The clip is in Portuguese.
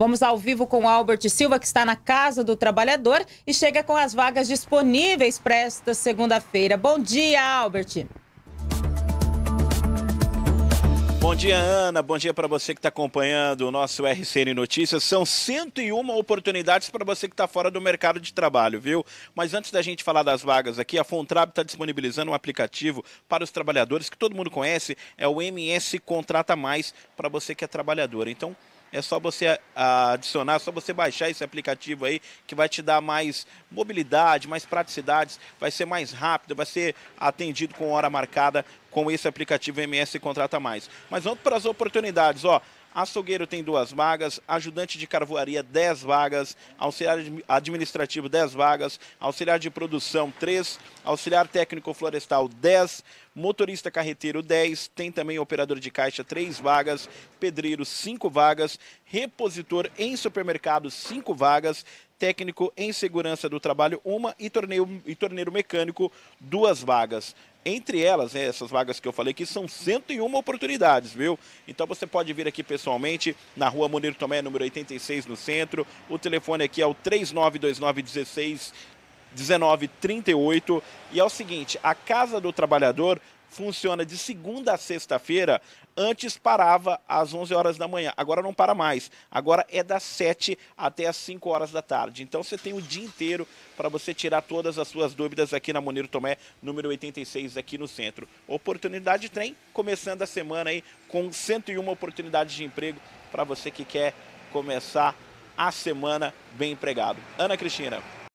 Vamos ao vivo com Albert Silva, que está na Casa do Trabalhador e chega com as vagas disponíveis para esta segunda-feira. Bom dia, Albert. Bom dia, Ana. Bom dia para você que está acompanhando o nosso RCN Notícias. São 101 oportunidades para você que está fora do mercado de trabalho, viu? Mas antes da gente falar das vagas aqui, a Fontrab está disponibilizando um aplicativo para os trabalhadores que todo mundo conhece, é o MS Contrata Mais para você que é trabalhador. Então, é só você ah, adicionar, é só você baixar esse aplicativo aí que vai te dar mais mobilidade, mais praticidades, vai ser mais rápido, vai ser atendido com hora marcada com esse aplicativo MS Contrata Mais. Mas vamos para as oportunidades, ó. Açougueiro tem duas vagas, ajudante de carvoaria 10 vagas, auxiliar administrativo 10 vagas, auxiliar de produção 3, auxiliar técnico florestal 10, motorista carreteiro 10, tem também operador de caixa 3 vagas, pedreiro 5 vagas, repositor em supermercados, cinco vagas, técnico em segurança do trabalho, uma, e torneiro, e torneiro mecânico, duas vagas. Entre elas, né, essas vagas que eu falei que são 101 oportunidades, viu? Então você pode vir aqui pessoalmente na rua Munir Tomé, número 86, no centro. O telefone aqui é o 392916 1938 e é o seguinte, a Casa do Trabalhador funciona de segunda a sexta-feira. Antes parava às 11 horas da manhã, agora não para mais. Agora é das 7 até as 5 horas da tarde. Então você tem o dia inteiro para você tirar todas as suas dúvidas aqui na Moniro Tomé, número 86, aqui no centro. Oportunidade trem, começando a semana aí com 101 oportunidades de emprego para você que quer começar a semana bem empregado. Ana Cristina.